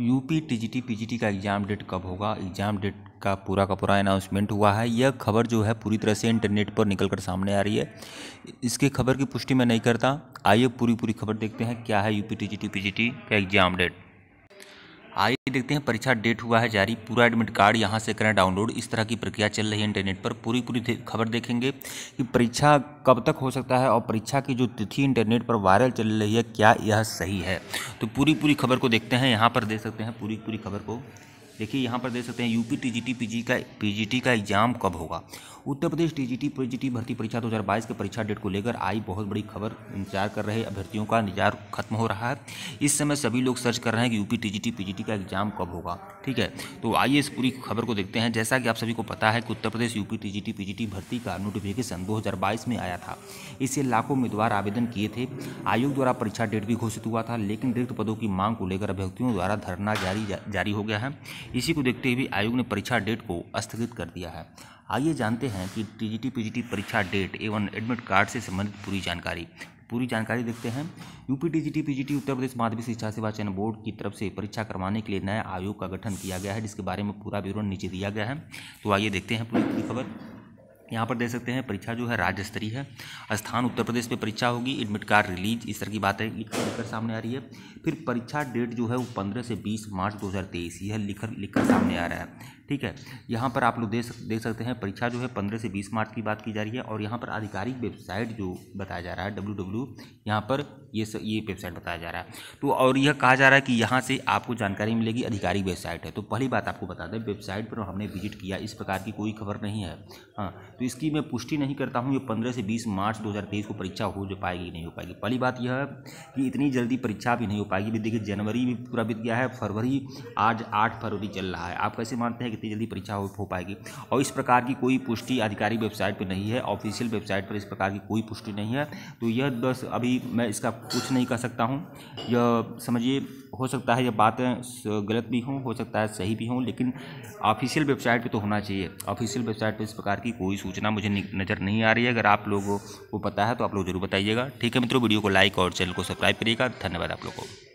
UP TGT PGT का exam date कब होगा एग्ज़ाम डेट का पूरा का पूरा अनाउंसमेंट हुआ है यह खबर जो है पूरी तरह से इंटरनेट पर निकल कर सामने आ रही है इसके खबर की पुष्टि मैं नहीं करता आइए पूरी पूरी खबर देखते हैं क्या है यूपी टीजीटी पीजीटी का एग्ज़ाम डेट आइए देखते हैं परीक्षा डेट हुआ है जारी पूरा एडमिट कार्ड यहाँ से करें डाउनलोड इस तरह की प्रक्रिया चल रही है इंटरनेट पर पूरी पूरी खबर देखेंगे कि परीक्षा कब तक हो सकता है और परीक्षा की जो तिथि इंटरनेट पर वायरल चल रही है क्या यह सही है तो पूरी पूरी खबर को देखते हैं यहाँ पर देख सकते हैं पूरी पूरी खबर को देखिए यहाँ पर देख सकते हैं यूपी टीजीटी पीजी का पीजीटी का एग्जाम कब होगा उत्तर प्रदेश टीजीटी पीजीटी भर्ती परीक्षा 2022 के परीक्षा डेट को लेकर आई बहुत बड़ी खबर इंतजार कर रहे अभ्यर्थियों का इंतजार खत्म हो रहा है इस समय सभी लोग सर्च कर रहे हैं कि यूपी टीजीटी पीजीटी का एग्जाम कब होगा ठीक है तो आइए इस पूरी खबर को देखते हैं जैसा कि आप सभी को पता है कि Uttar Pradesh UP TGT PGT भर्ती का नोटिफिकेशन 2022 में आया था इससे लाखों उम्मीदवार आवेदन किए थे आयोग द्वारा परीक्षा डेट भी घोषित हुआ था लेकिन रिक्त पदों की मांग को लेकर अभ्यर्थियों द्वारा धरना जारी जा, जारी हो गया है इसी को देखते हुए आयोग ने परीक्षा डेट को स्थगित कर दिया है आइए जानते हैं कि टीजीटी पीजीटी परीक्षा डेट एवं एडमिट कार्ड से संबंधित पूरी जानकारी पूरी जानकारी देखते हैं UP TGT PGT Uttar Pradesh Madhyamik Shiksha सेवा चयन बोर्ड की तरफ से परीक्षा करवाने के लिए नया आयोग का गठन किया गया है जिसके बारे में पूरा विवरण नीचे दिया गया है तो आइए देखते हैं पूरी खबर यहाँ पर देख सकते हैं परीक्षा जो है राज्य स्तरीय है स्थान उत्तर प्रदेश पे परीक्षा होगी एडमिट कार्ड रिलीज इस तरह की बातें लिखकर सामने आ रही है फिर परीक्षा डेट जो है वो पंद्रह से बीस मार्च दो हज़ार तेईस यह लिखकर लिखकर सामने आ रहा है ठीक है यहाँ पर आप लोग देख सक, देख सकते हैं परीक्षा जो है पंद्रह से बीस मार्च की बात की जा रही है और यहाँ पर आधिकारिक वेबसाइट जो बताया जा रहा है डब्ल्यू डब्ल्यू यहाँ पर ये स, ये वेबसाइट बताया जा रहा है तो और यह कहा जा रहा है कि यहाँ से आपको जानकारी मिलेगी आधिकारिक वेबसाइट है तो पहली बात आपको बता दें वेबसाइट पर हमने विजिट किया इस प्रकार की कोई खबर नहीं है हाँ तो इसकी मैं पुष्टि नहीं करता हूँ ये पंद्रह से बीस मार्च दो को परीक्षा हो जो पाएगी नहीं हो पाएगी पहली बात यह है कि इतनी जल्दी परीक्षा भी नहीं हो पाएगी देखिए जनवरी भी पूरा बीत गया है फरवरी आज आठ फरवरी चल रहा है आप कैसे मानते हैं कितनी जल्दी परीक्षा हो, पाएगी और इस प्रकार की कोई पुष्टि आधिकारिक वेबसाइट पर नहीं है ऑफिशियल वेबसाइट पर इस प्रकार की कोई पुष्टि नहीं है तो यह बस अभी मैं इसका कुछ नहीं कर सकता हूँ यह समझिए हो सकता है यह बातें गलत भी हों हो सकता है सही भी हों लेकिन ऑफिशियल वेबसाइट पे तो होना चाहिए ऑफिशियल वेबसाइट पे इस प्रकार की कोई सूचना मुझे नज़र नहीं आ रही है अगर आप लोगों को पता है तो आप लोग ज़रूर बताइएगा ठीक है मित्रों वीडियो को लाइक और चैनल को सब्सक्राइब करिएगा धन्यवाद आप लोगों को